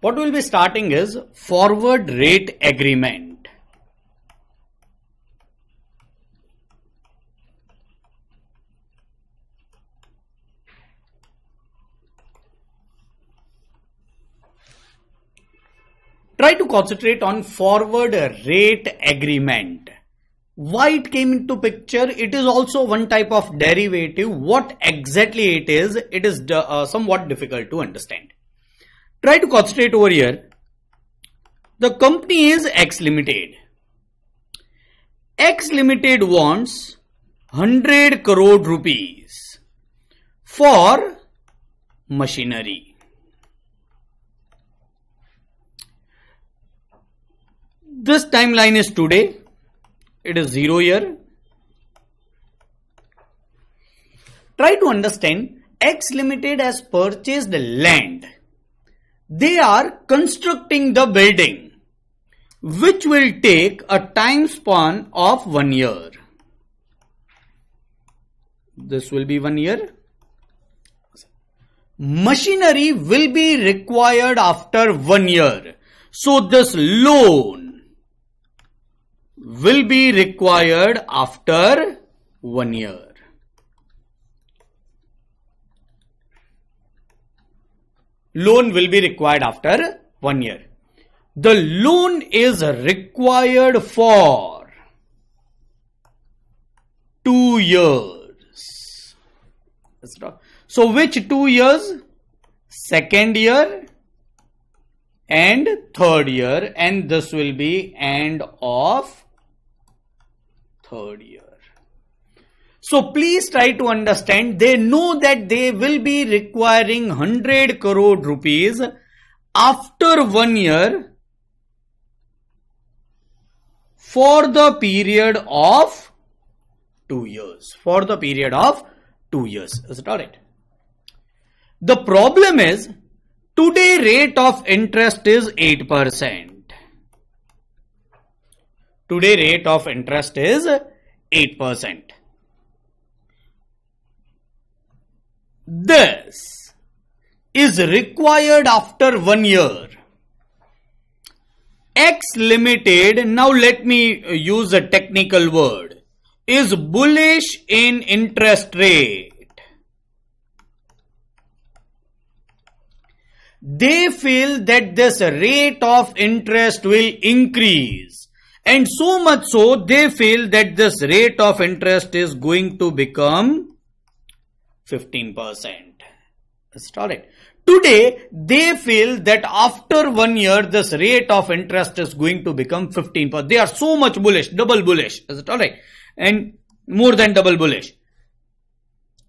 what we'll be starting is forward rate agreement. Try to concentrate on forward rate agreement. Why it came into picture? It is also one type of derivative. What exactly it is, it is uh, somewhat difficult to understand try to concentrate over here. The company is X Limited. X Limited wants 100 crore rupees for machinery. This timeline is today. It is zero year. Try to understand X Limited has purchased land they are constructing the building, which will take a time span of one year. This will be one year. Machinery will be required after one year. So this loan will be required after one year. loan will be required after one year. The loan is required for two years. So which two years? Second year and third year and this will be end of third year. So please try to understand, they know that they will be requiring 100 crore rupees after one year for the period of two years. For the period of two years. Is it alright? The problem is today rate of interest is 8%. Today rate of interest is 8%. This is required after one year. X limited, now let me uh, use a technical word, is bullish in interest rate. They feel that this rate of interest will increase. And so much so, they feel that this rate of interest is going to become 15%. Let's Today, they feel that after one year, this rate of interest is going to become 15%. They are so much bullish, double bullish. Is it alright? And more than double bullish.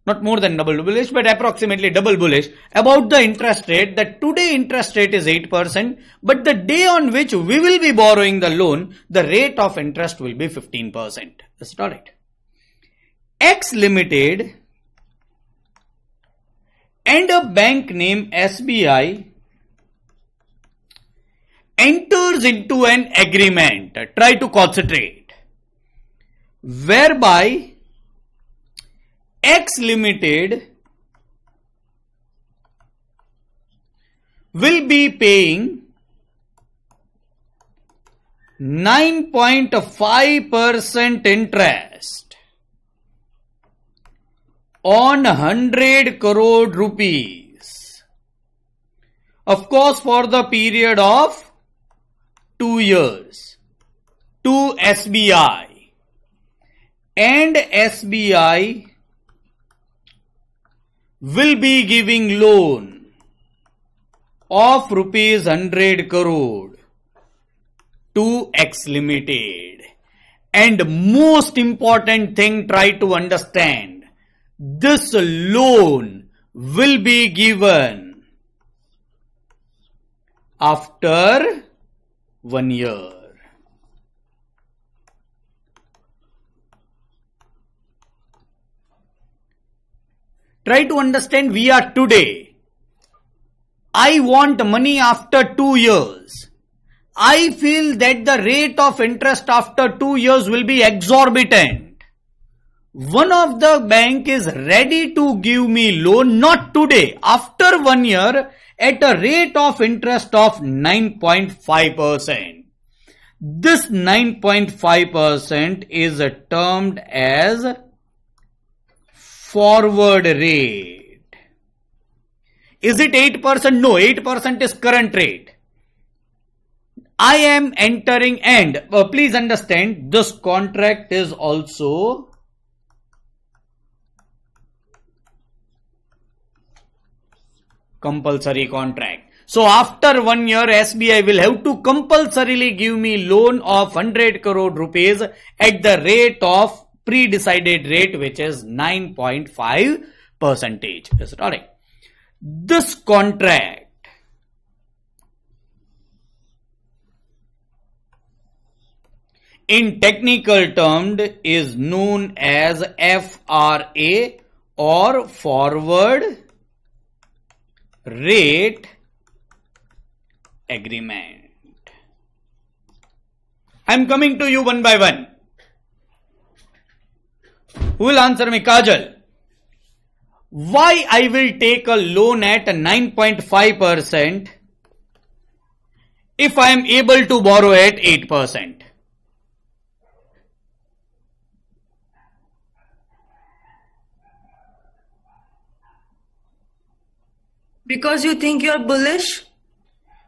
Not more than double bullish, but approximately double bullish about the interest rate that today interest rate is 8%, but the day on which we will be borrowing the loan, the rate of interest will be 15%. Is it alright? X Limited and a bank named SBI enters into an agreement, try to concentrate, whereby X Limited will be paying 9.5% interest on 100 crore rupees. Of course, for the period of 2 years to SBI. And SBI will be giving loan of rupees 100 crore to X Limited. And most important thing try to understand this loan will be given after one year. Try to understand we are today. I want money after two years. I feel that the rate of interest after two years will be exorbitant one of the bank is ready to give me loan not today after one year at a rate of interest of 9.5%. This 9.5% is termed as forward rate. Is it 8%? No, 8% is current rate. I am entering and uh, please understand this contract is also compulsory contract. So after one year SBI will have to compulsorily give me loan of 100 crore rupees at the rate of pre-decided rate which is 9.5 percentage. Is it alright? This contract in technical termed, is known as FRA or forward rate agreement. I'm coming to you one by one. Who will answer me? Kajal. Why I will take a loan at 9.5% if I am able to borrow at 8%? Because you think you're bullish?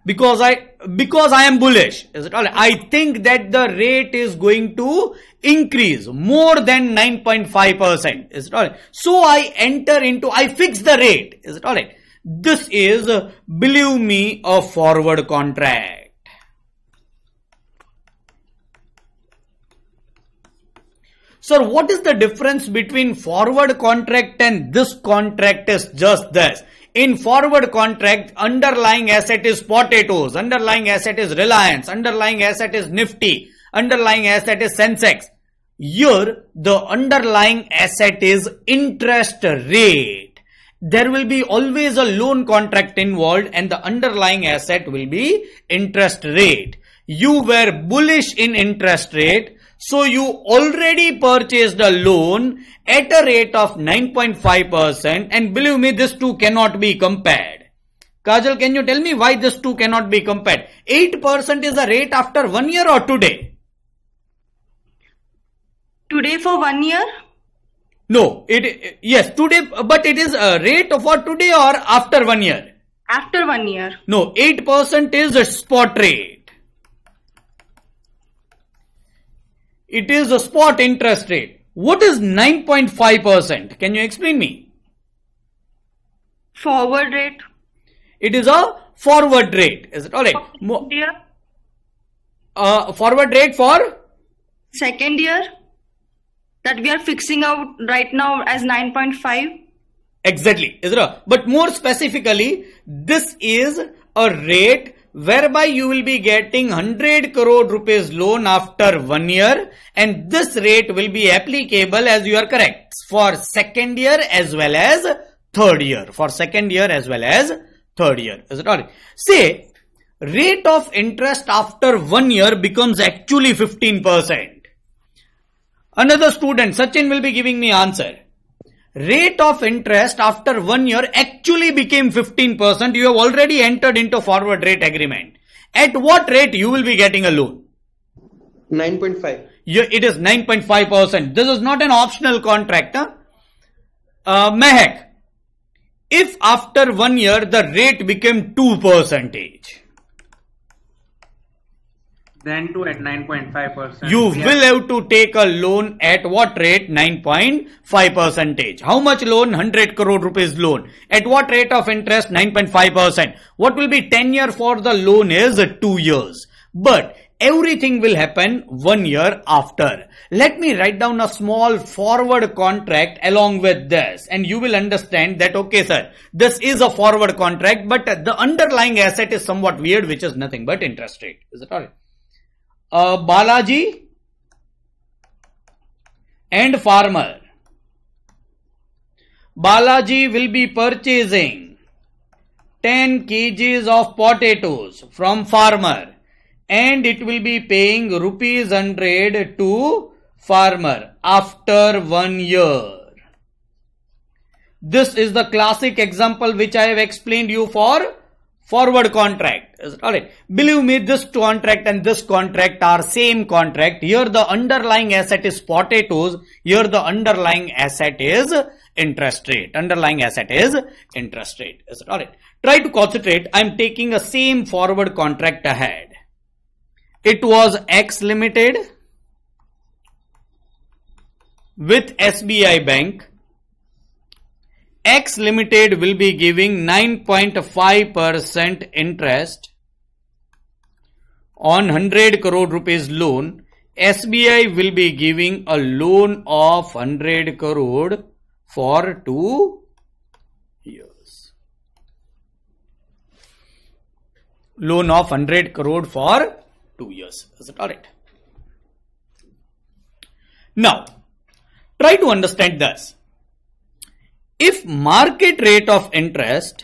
Because I because I am bullish. Is it all right? I think that the rate is going to increase more than 9.5%. Is it all right? So I enter into I fix the rate. Is it all right? This is believe me a forward contract. Sir, what is the difference between forward contract and this contract is just this. In forward contract, underlying asset is potatoes, underlying asset is Reliance, underlying asset is Nifty, underlying asset is Sensex. Here, the underlying asset is interest rate. There will be always a loan contract involved and the underlying asset will be interest rate. You were bullish in interest rate so you already purchased a loan at a rate of 9.5% and believe me this two cannot be compared. Kajal can you tell me why this two cannot be compared? 8% is a rate after one year or today? Today for one year? No, it yes today but it is a rate for today or after one year? After one year. No, 8% is a spot rate. It is a spot interest rate. What is 9.5%? Can you explain me? Forward rate. It is a forward rate. Is it alright? More year. Uh, forward rate for? Second year. That we are fixing out right now as 9.5. Exactly. Is it a, but more specifically, this is a rate whereby you will be getting 100 crore rupees loan after one year and this rate will be applicable as you are correct for second year as well as third year for second year as well as third year is it all right say rate of interest after one year becomes actually 15 percent another student sachin will be giving me answer rate of interest after one year actually became 15%. You have already entered into forward rate agreement. At what rate you will be getting a loan? 9.5. Yeah, it is 9.5%. This is not an optional contract. Huh? Uh, Mehak, if after one year the rate became 2 percentage, then to at 9.5%. You yeah. will have to take a loan at what rate? 9.5 percentage. How much loan? 100 crore rupees loan. At what rate of interest? 9.5%. What will be tenure for the loan is 2 years. But everything will happen one year after. Let me write down a small forward contract along with this and you will understand that okay sir, this is a forward contract but the underlying asset is somewhat weird which is nothing but interest rate. Is that alright? uh, Balaji and farmer. Balaji will be purchasing 10 kgs of potatoes from farmer and it will be paying rupees 100 to farmer after one year. This is the classic example which I have explained you for forward contract all right believe me this contract and this contract are same contract here the underlying asset is potatoes here the underlying asset is interest rate underlying asset is interest rate is all right try to concentrate i'm taking a same forward contract ahead it was x limited with sbi bank X Limited will be giving 9.5% interest on 100 crore rupees loan. SBI will be giving a loan of 100 crore for 2 years. Loan of 100 crore for 2 years. Is it alright? Now, try to understand this. If market rate of interest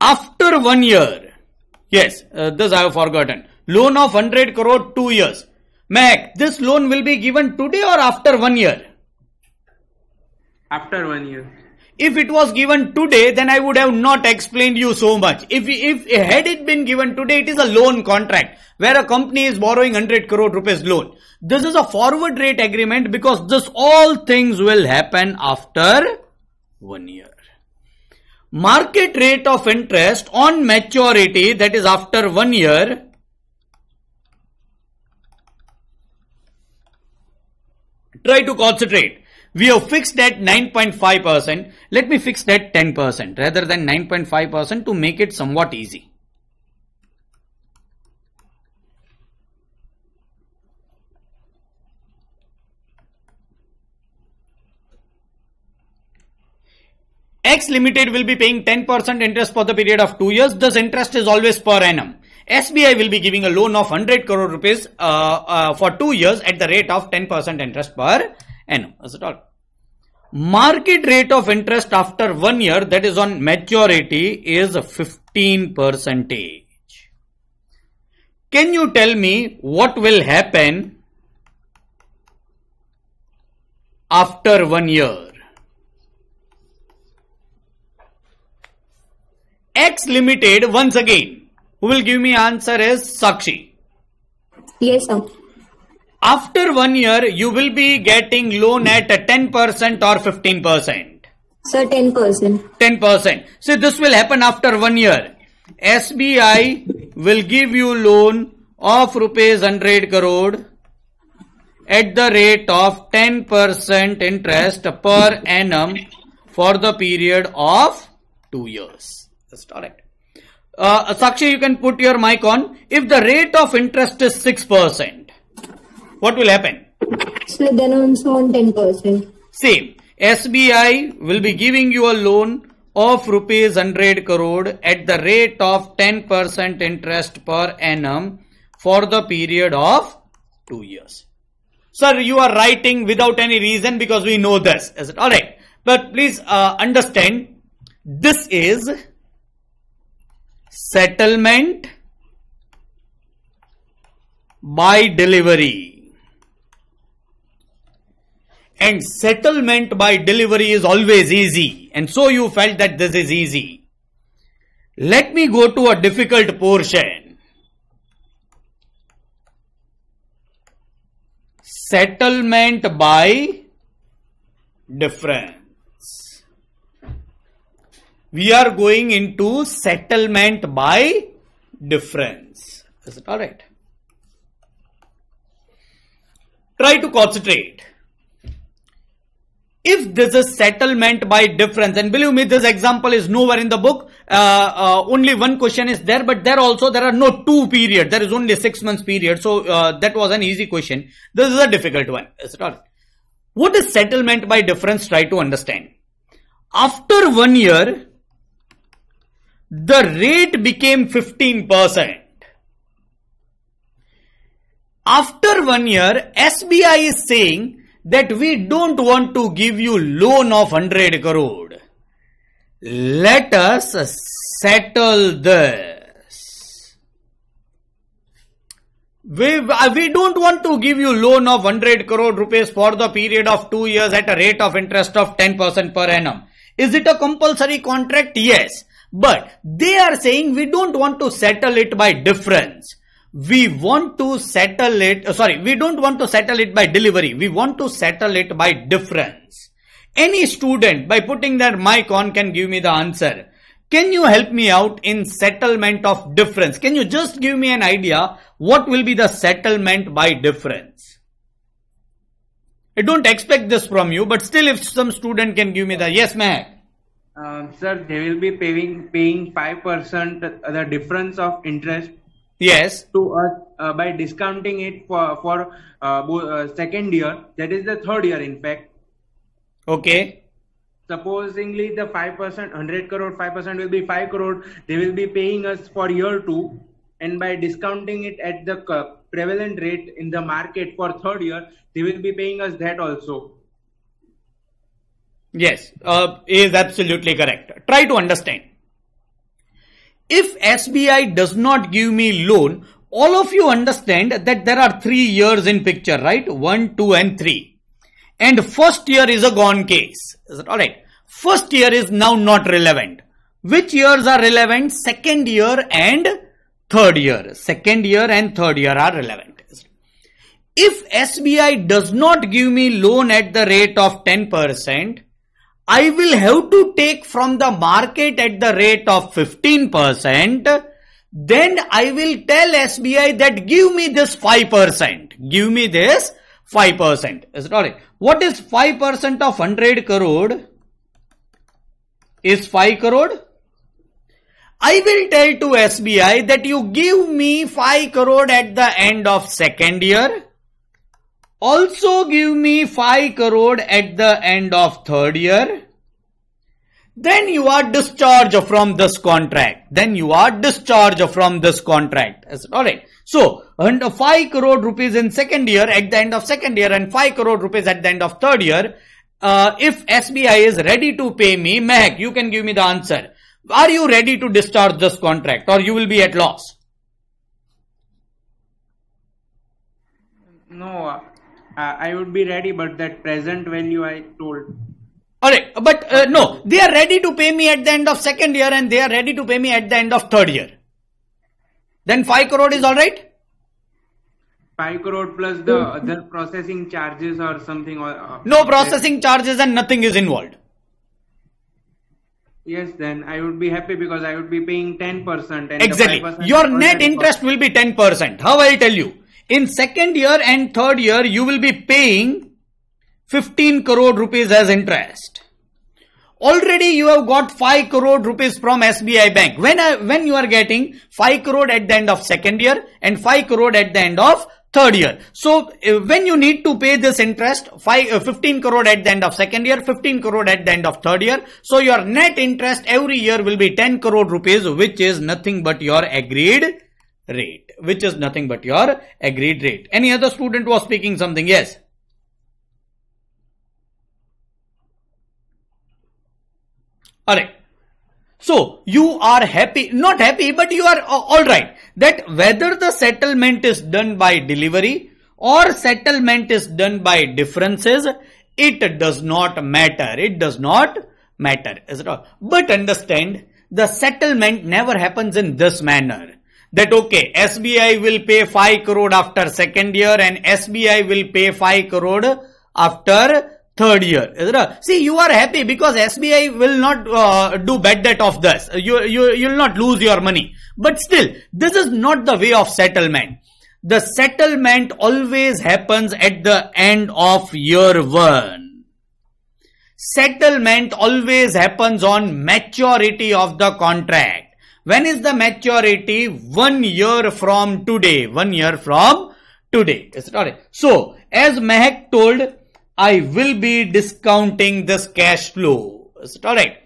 after one year, yes, uh, this I have forgotten, loan of 100 crore two years. Mac, this loan will be given today or after one year? After one year if it was given today, then I would have not explained you so much. If, if had it been given today, it is a loan contract where a company is borrowing 100 crore rupees loan. This is a forward rate agreement because this all things will happen after one year. Market rate of interest on maturity that is after one year try to concentrate we have fixed that 9.5%. Let me fix that 10% rather than 9.5% to make it somewhat easy. X Limited will be paying 10% interest for the period of 2 years. Thus interest is always per annum. SBI will be giving a loan of 100 crore rupees uh, uh, for 2 years at the rate of 10% interest per annum as it all. Market rate of interest after one year that is on maturity is 15 percentage. Can you tell me what will happen after one year? X limited once again. Who will give me answer is Sakshi. Yes, sir after one year, you will be getting loan at 10% or 15%. Sir, 10%. 10%. So this will happen after one year. SBI will give you loan of rupees 100 crore at the rate of 10% interest per annum for the period of 2 years. That's correct. Uh, Sakshi, you can put your mic on. If the rate of interest is 6%, what will happen? So then also on 10%. Same. SBI will be giving you a loan of rupees 100 crore at the rate of 10% interest per annum for the period of 2 years. Sir, you are writing without any reason because we know this. Is it alright? But please uh, understand this is settlement by delivery and settlement by delivery is always easy and so you felt that this is easy. Let me go to a difficult portion. Settlement by difference. We are going into settlement by difference. Is it alright? Try to concentrate if this is settlement by difference and believe me this example is nowhere in the book uh, uh, only one question is there but there also there are no two period there is only six months period so uh, that was an easy question this is a difficult one is it all right? what is settlement by difference try to understand after one year the rate became 15 percent after one year SBI is saying that we don't want to give you loan of 100 crore. Let us settle this. We, we don't want to give you loan of 100 crore rupees for the period of 2 years at a rate of interest of 10% per annum. Is it a compulsory contract? Yes. But they are saying we don't want to settle it by difference we want to settle it, uh, sorry, we don't want to settle it by delivery. We want to settle it by difference. Any student by putting their mic on can give me the answer. Can you help me out in settlement of difference? Can you just give me an idea what will be the settlement by difference? I don't expect this from you, but still if some student can give me the, yes Mac. Um, sir, they will be paying paying five percent the difference of interest Yes. To us uh, by discounting it for for uh, uh, second year, that is the third year, in fact. Okay. Supposingly, the five percent, hundred crore, five percent will be five crore. They will be paying us for year two, and by discounting it at the prevalent rate in the market for third year, they will be paying us that also. Yes, uh, is absolutely correct. Try to understand if SBI does not give me loan, all of you understand that there are three years in picture, right? One, two and three. And first year is a gone case. Is it alright? First year is now not relevant. Which years are relevant? Second year and third year. Second year and third year are relevant. If SBI does not give me loan at the rate of 10%, I will have to take from the market at the rate of 15%, then I will tell SBI that give me this 5%. Give me this 5%. Is it alright? What is 5% of 100 crore? Is 5 crore? I will tell to SBI that you give me 5 crore at the end of second year also give me 5 crore at the end of third year. Then you are discharged from this contract. Then you are discharged from this contract. Alright. So, and 5 crore rupees in second year at the end of second year and 5 crore rupees at the end of third year. Uh, if SBI is ready to pay me, Mehak, you can give me the answer. Are you ready to discharge this contract or you will be at loss? No, uh, I would be ready, but that present value I told. All right, uh, but uh, no, they are ready to pay me at the end of second year, and they are ready to pay me at the end of third year. Then five crore is all right. Five crore plus the hmm. other processing charges or something or uh, no processing charges and nothing is involved. Yes, then I would be happy because I would be paying ten percent. Exactly, your net interest will be ten percent. How I tell you in second year and third year, you will be paying 15 crore rupees as interest. Already you have got 5 crore rupees from SBI bank. When, I, when you are getting 5 crore at the end of second year and 5 crore at the end of third year. So eh, when you need to pay this interest, five, eh, 15 crore at the end of second year, 15 crore at the end of third year. So your net interest every year will be 10 crore rupees, which is nothing but your agreed rate, which is nothing but your agreed rate. Any other student was speaking something? Yes. Alright. So you are happy, not happy, but you are uh, alright that whether the settlement is done by delivery or settlement is done by differences, it does not matter. It does not matter. But understand the settlement never happens in this manner that okay, SBI will pay 5 crore after second year and SBI will pay 5 crore after third year. See, you are happy because SBI will not uh, do bad debt of this. You, you, you'll not lose your money. But still, this is not the way of settlement. The settlement always happens at the end of year one settlement always happens on maturity of the contract. When is the maturity? One year from today. One year from today. Is it alright? So, as Mehak told, I will be discounting this cash flow. Is it alright?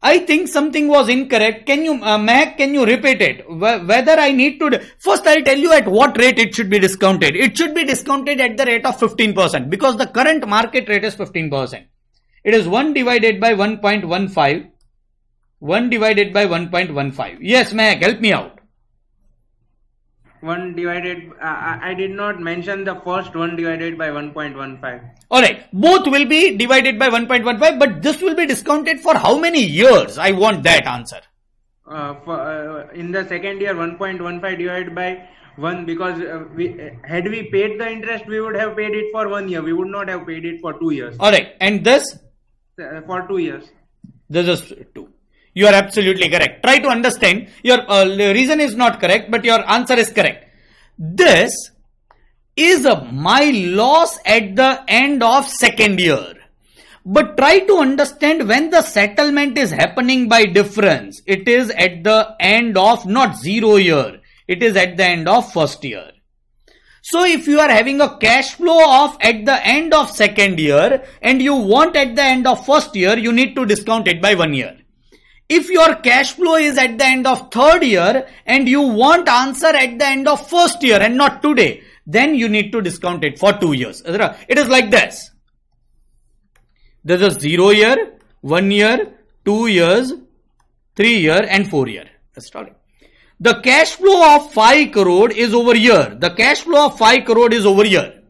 I think something was incorrect. Can you, uh, Mehak, can you repeat it? Wh whether I need to, first I'll tell you at what rate it should be discounted. It should be discounted at the rate of 15% because the current market rate is 15%. It is 1 divided by 1.15 1 divided by 1.15. Yes, Mayak, help me out. 1 divided, uh, I did not mention the first 1 divided by 1.15. Alright, both will be divided by 1.15, but this will be discounted for how many years? I want that answer. Uh, for, uh, in the second year, 1.15 divided by 1 because uh, we, uh, had we paid the interest, we would have paid it for 1 year. We would not have paid it for 2 years. Alright, and this? Uh, for 2 years. This is 2. You are absolutely correct. Try to understand. Your uh, reason is not correct, but your answer is correct. This is a, my loss at the end of second year. But try to understand when the settlement is happening by difference. It is at the end of not zero year. It is at the end of first year. So if you are having a cash flow of at the end of second year and you want at the end of first year, you need to discount it by one year. If your cash flow is at the end of third year and you want answer at the end of first year and not today, then you need to discount it for two years. It is like this. There's a zero year, one year, two years, three year and four year. That's all. The cash flow of 5 crore is over here. The cash flow of 5 crore is over here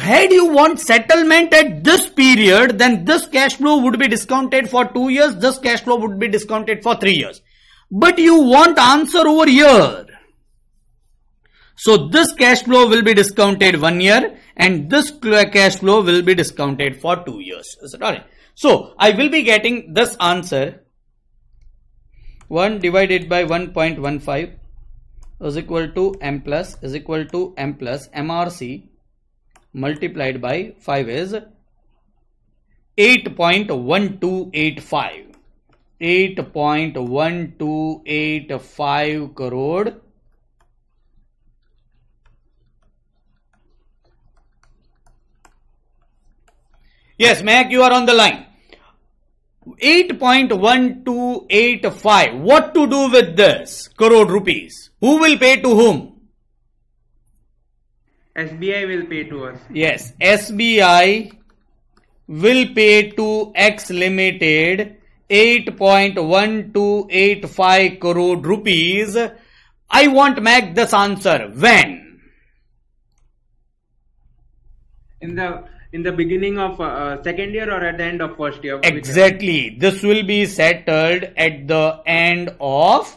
had you want settlement at this period, then this cash flow would be discounted for two years, this cash flow would be discounted for three years. But you want answer over here. So this cash flow will be discounted one year and this cash flow will be discounted for two years. So I will be getting this answer 1 divided by 1.15 is equal to m plus is equal to m plus mrc multiplied by 5 is 8.1285 8.1285 crore Yes, Mac, you are on the line. 8.1285. What to do with this crore rupees? Who will pay to whom? SBI will pay to us. Yes, SBI will pay to X Limited 8.1285 crore rupees. I want make this answer. When? In the in the beginning of uh, second year or at the end of first year? Exactly. This will be settled at the end of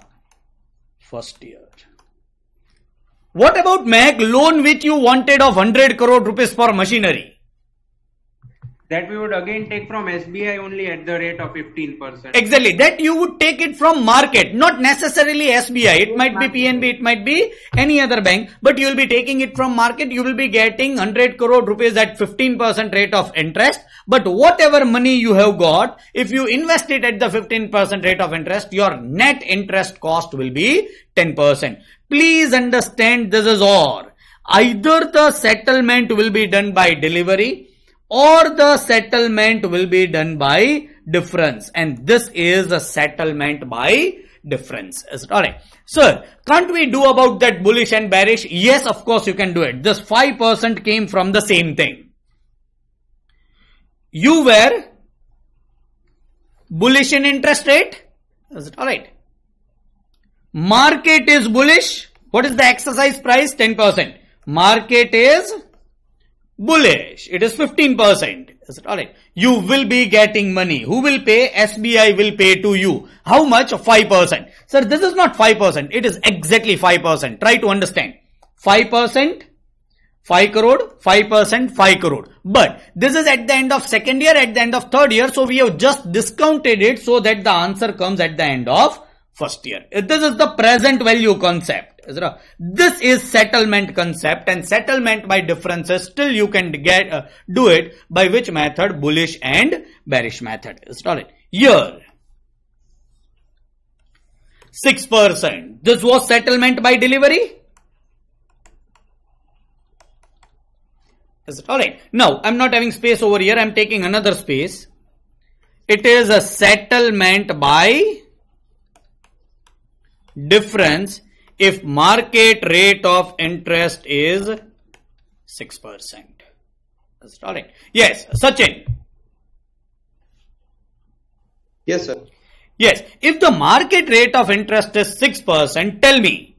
first year. What about Mac loan which you wanted of 100 crore rupees for machinery? that we would again take from SBI only at the rate of 15%. Exactly. That you would take it from market, not necessarily SBI. It might be PNB, it might be any other bank, but you will be taking it from market. You will be getting 100 crore rupees at 15% rate of interest. But whatever money you have got, if you invest it at the 15% rate of interest, your net interest cost will be 10%. Please understand this is all. Either the settlement will be done by delivery or the settlement will be done by difference and this is a settlement by difference is it all right sir can't we do about that bullish and bearish yes of course you can do it this 5% came from the same thing you were bullish in interest rate is it all right market is bullish what is the exercise price 10% market is bullish. It is 15%. Is it alright? You will be getting money. Who will pay? SBI will pay to you. How much? 5%. Sir, this is not 5%. It is exactly 5%. Try to understand. 5%, 5 crore, 5%, 5 crore. But this is at the end of second year, at the end of third year. So we have just discounted it so that the answer comes at the end of first year. This is the present value concept. This is settlement concept and settlement by differences still you can get uh, do it by which method bullish and bearish method. Is all right. Here 6%. This was settlement by delivery. Is it all right? Now I'm not having space over here. I'm taking another space. It is a settlement by difference if market rate of interest is 6%. Is it all right? Yes, Sachin. Yes, sir. Yes, if the market rate of interest is 6%, tell me,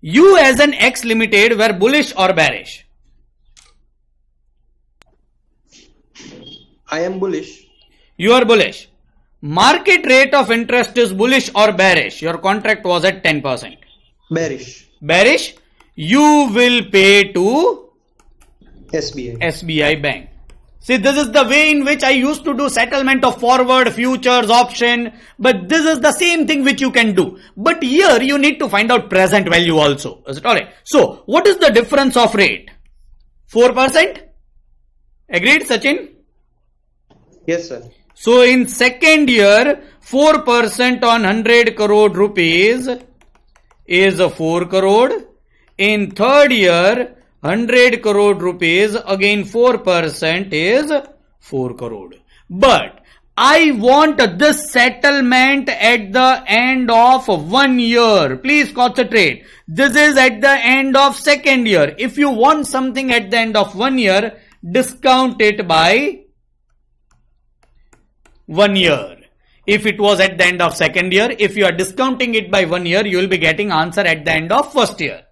you as an X limited were bullish or bearish? I am bullish. You are bullish. Market rate of interest is bullish or bearish. Your contract was at 10% bearish bearish you will pay to SBI SBI bank See, this is the way in which I used to do settlement of forward, futures, option, but this is the same thing which you can do. But here you need to find out present value also. Is it alright? So, what is the difference of rate? 4%? Agreed, Sachin? Yes, sir. So, in second year, 4% on 100 crore rupees is 4 crore. In third year, 100 crore rupees, again 4% is 4 crore. But I want this settlement at the end of one year. Please concentrate. This is at the end of second year. If you want something at the end of one year, discount it by one year if it was at the end of second year. If you are discounting it by one year, you will be getting answer at the end of first year.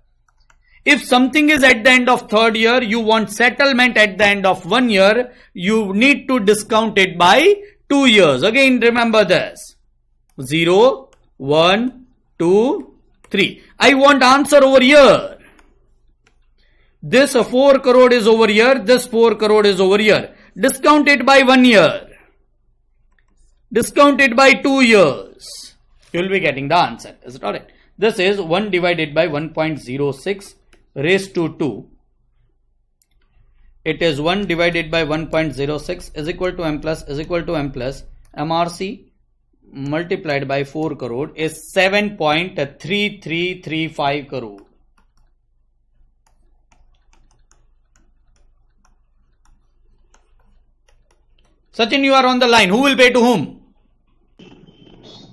If something is at the end of third year, you want settlement at the end of one year, you need to discount it by two years. Again, remember this. 0, 1, 2, 3. I want answer over here. This 4 crore is over here, this 4 crore is over here. Discount it by one year. Discounted by 2 years. You will be getting the answer. Is it alright? This is 1 divided by 1.06 raised to 2. It is 1 divided by 1.06 is equal to m plus is equal to m plus MRC multiplied by 4 crore is 7.3335 crore. Sachin, you are on the line. Who will pay to whom?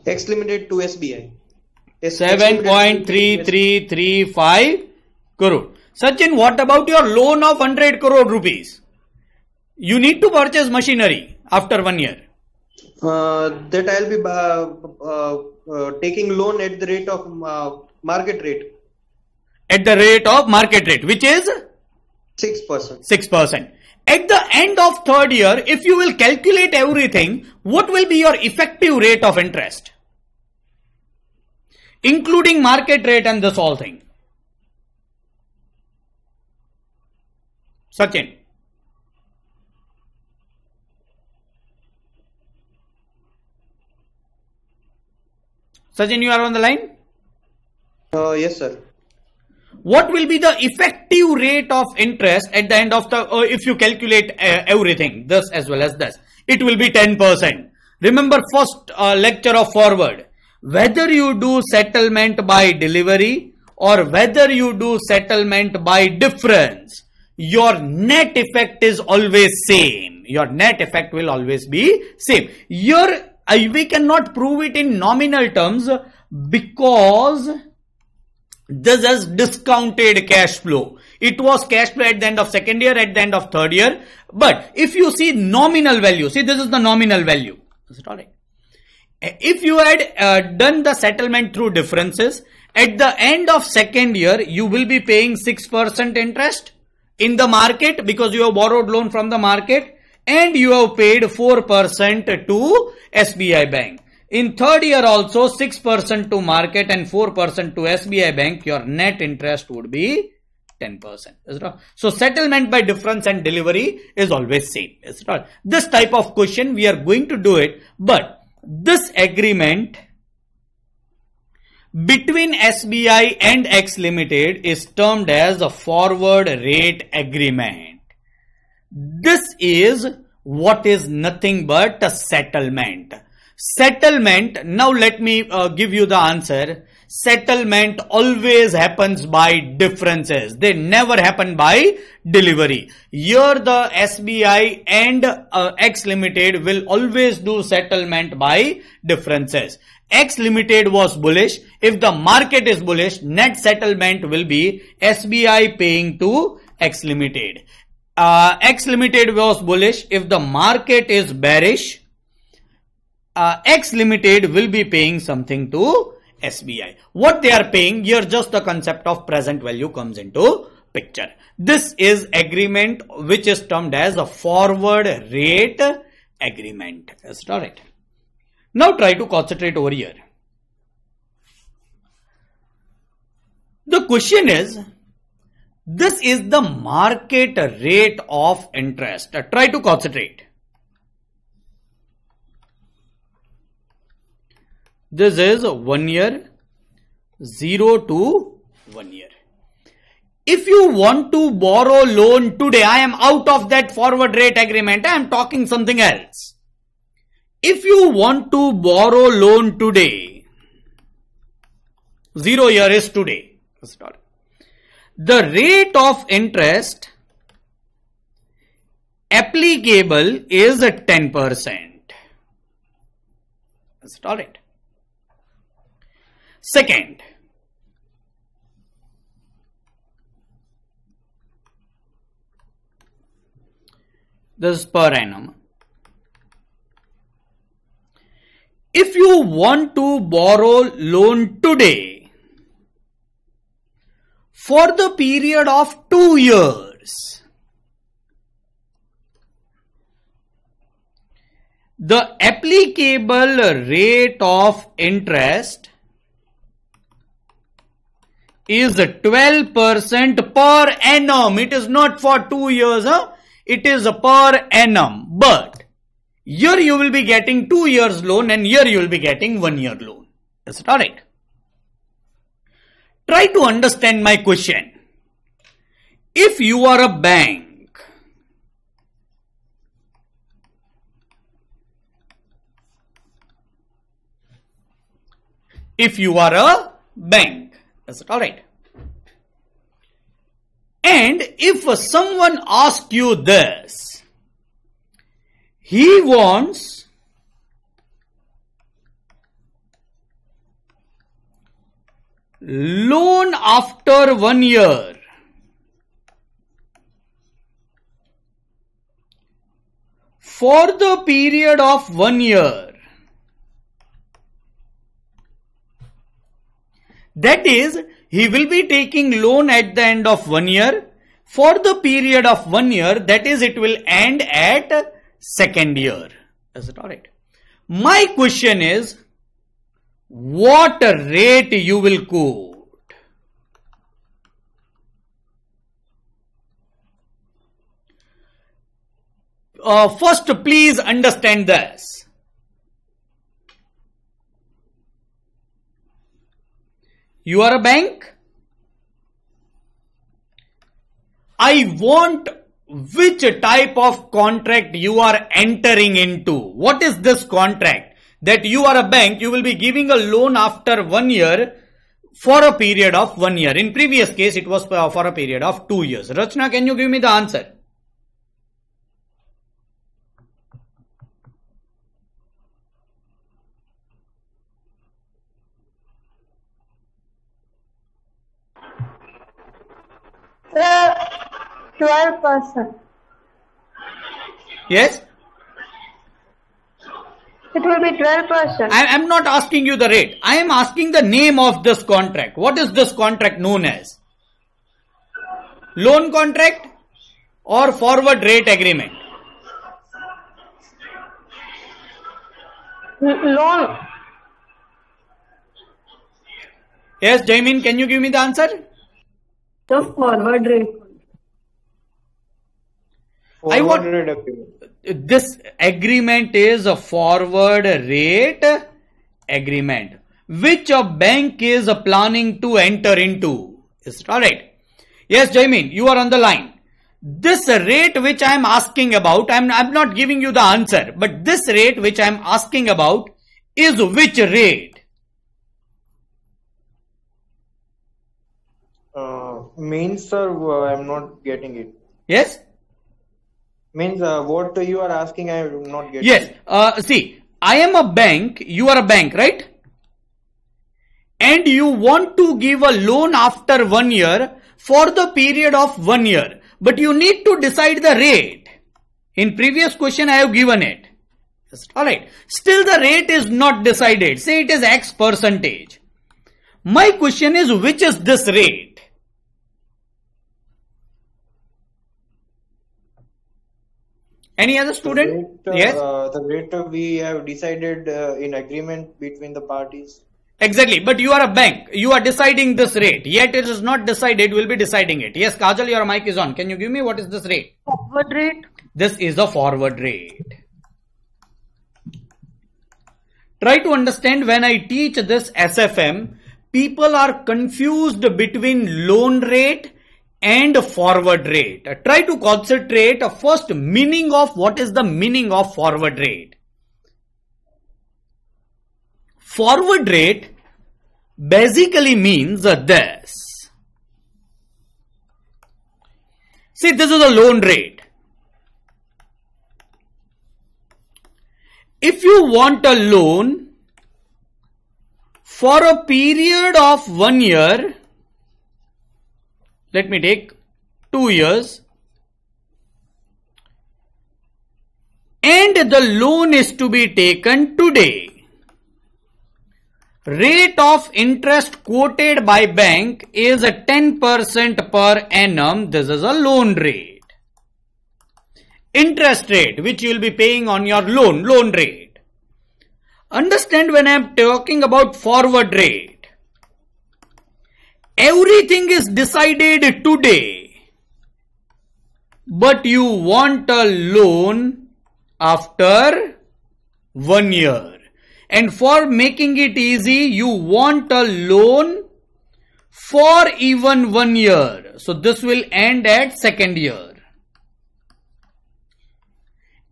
X limited to SBI. 7.3335 crore. Sachin, what about your loan of 100 crore rupees? You need to purchase machinery after one year. Uh, that I'll be uh, uh, uh taking loan at the rate of uh, market rate. At the rate of market rate, which is? 6%. 6%. At the end of third year, if you will calculate everything, what will be your effective rate of interest? Including market rate and this whole thing. Sachin. Sachin, you are on the line? Uh, yes, sir what will be the effective rate of interest at the end of the uh, if you calculate uh, everything this as well as this it will be 10% remember first uh, lecture of forward whether you do settlement by delivery or whether you do settlement by difference your net effect is always same your net effect will always be same your we cannot prove it in nominal terms because this is discounted cash flow. It was cash flow at the end of second year, at the end of third year. But if you see nominal value, see this is the nominal value. Is it alright? If you had uh, done the settlement through differences, at the end of second year, you will be paying 6% interest in the market because you have borrowed loan from the market and you have paid 4% to SBI bank. In third year also 6% to market and 4% to SBI bank, your net interest would be 10%. So settlement by difference and delivery is always same. This type of question we are going to do it, but this agreement between SBI and X Limited is termed as a forward rate agreement. This is what is nothing but a settlement settlement now let me uh, give you the answer settlement always happens by differences they never happen by delivery here the sbi and uh, x limited will always do settlement by differences x limited was bullish if the market is bullish net settlement will be sbi paying to x limited uh, x limited was bullish if the market is bearish uh, X Limited will be paying something to SBI. What they are paying here just the concept of present value comes into picture. This is agreement which is termed as a forward rate agreement. Is all right? Now try to concentrate over here. The question is, this is the market rate of interest. Uh, try to concentrate. This is 1 year, 0 to 1 year. If you want to borrow loan today, I am out of that forward rate agreement. I am talking something else. If you want to borrow loan today, zero year is today. The rate of interest applicable is 10%. Is it alright? Second, this is per annum. If you want to borrow loan today for the period of two years, the applicable rate of interest is 12% per annum. It is not for two years, huh? it is per annum. But here you will be getting two years loan and here you will be getting one year loan. Is it alright? Try to understand my question. If you are a bank, if you are a bank I all right. And if someone asks you this, he wants loan after one year. For the period of one year, That is, he will be taking loan at the end of one year for the period of one year. That is, it will end at second year. Is it alright? My question is, what rate you will quote? Uh, first, please understand this. You are a bank. I want which type of contract you are entering into. What is this contract? That you are a bank, you will be giving a loan after one year for a period of one year. In previous case, it was for a period of two years. Rachna, can you give me the answer? 12 percent. Yes? It will be 12 percent. I am not asking you the rate. I am asking the name of this contract. What is this contract known as? Loan contract or forward rate agreement? Loan. Yes, Jaimin, can you give me the answer? The forward rate. I want agreement. this agreement is a forward rate agreement which a bank is planning to enter into. Is it alright? Yes, Jaimin, you are on the line. This rate which I am asking about, I'm, I'm not giving you the answer, but this rate which I am asking about is which rate? Uh, means, sir, I'm not getting it. Yes? Means uh, what you are asking, I do not get. Yes. Uh, see, I am a bank. You are a bank, right? And you want to give a loan after one year for the period of one year, but you need to decide the rate. In previous question, I have given it. Alright. Still the rate is not decided. Say it is X percentage. My question is which is this rate? Any other student? The rate, yes. Uh, the rate we have decided uh, in agreement between the parties. Exactly. But you are a bank. You are deciding this rate. Yet it is not decided. We'll be deciding it. Yes, Kajal, your mic is on. Can you give me what is this rate? Forward rate. This is a forward rate. Try to understand when I teach this SFM, people are confused between loan rate and forward rate. Try to concentrate first meaning of what is the meaning of forward rate. Forward rate basically means this. See, this is a loan rate. If you want a loan for a period of one year, let me take 2 years and the loan is to be taken today. Rate of interest quoted by bank is 10% per annum. This is a loan rate. Interest rate which you will be paying on your loan, loan rate. Understand when I am talking about forward rate. Everything is decided today. But you want a loan after one year. And for making it easy, you want a loan for even one year. So this will end at second year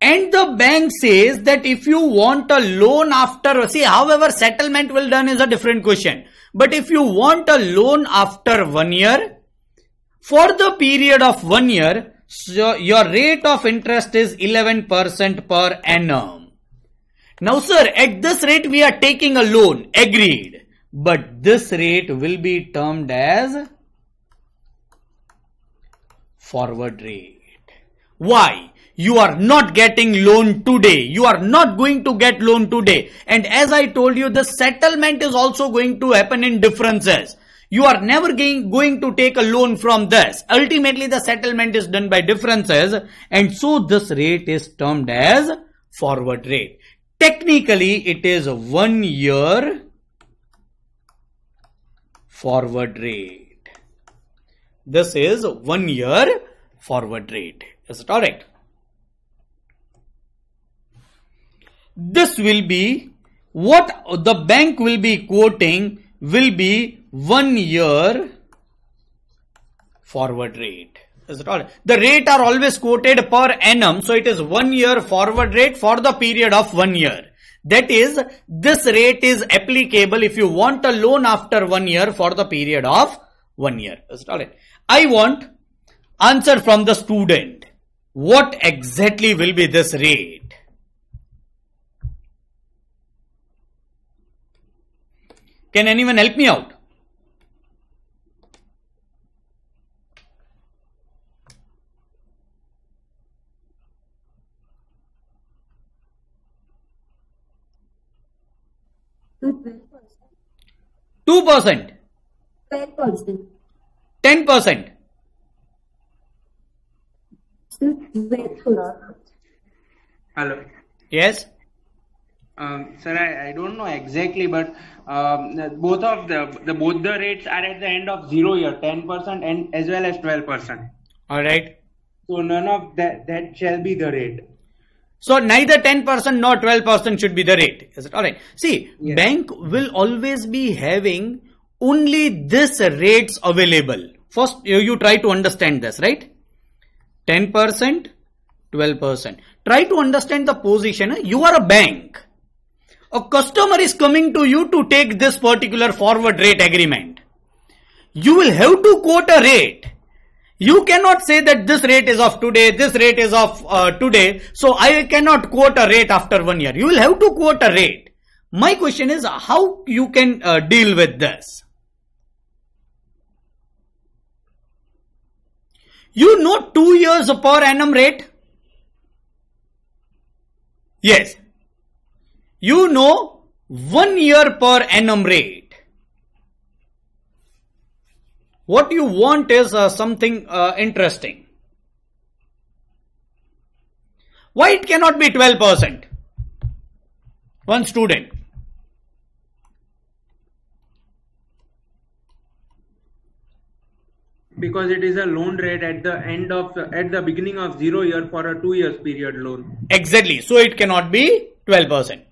and the bank says that if you want a loan after, see, however, settlement will done is a different question. But if you want a loan after one year, for the period of one year, so your rate of interest is 11% per annum. Now, sir, at this rate, we are taking a loan. Agreed. But this rate will be termed as forward rate. Why? you are not getting loan today. You are not going to get loan today. And as I told you, the settlement is also going to happen in differences. You are never going to take a loan from this. Ultimately, the settlement is done by differences. And so this rate is termed as forward rate. Technically, it is one year forward rate. This is one year forward rate. Is it alright? this will be what the bank will be quoting will be one year forward rate. Is it all? The rate are always quoted per annum. So it is one year forward rate for the period of one year. That is, this rate is applicable if you want a loan after one year for the period of one year. Is it all right? I want answer from the student. What exactly will be this rate? Can anyone help me out? Two percent. Ten percent. Ten percent. Hello. Yes. Um, sir, I, I, don't know exactly, but um, both of the, the both the rates are at the end of zero year, ten percent and as well as twelve percent. All right. So none of that that shall be the rate. So neither ten percent nor twelve percent should be the rate. Is it all right? See, yes. bank will always be having only this rates available. First, you, you try to understand this, right? Ten percent, twelve percent. Try to understand the position. You are a bank a customer is coming to you to take this particular forward rate agreement. You will have to quote a rate. You cannot say that this rate is of today, this rate is of uh, today, so I cannot quote a rate after one year. You will have to quote a rate. My question is how you can uh, deal with this. You know two years per annum rate? Yes, you know one year per annum rate. What you want is uh, something uh, interesting. Why it cannot be 12%? One student. because it is a loan rate at the end of at the beginning of zero year for a two years period loan exactly so it cannot be 12%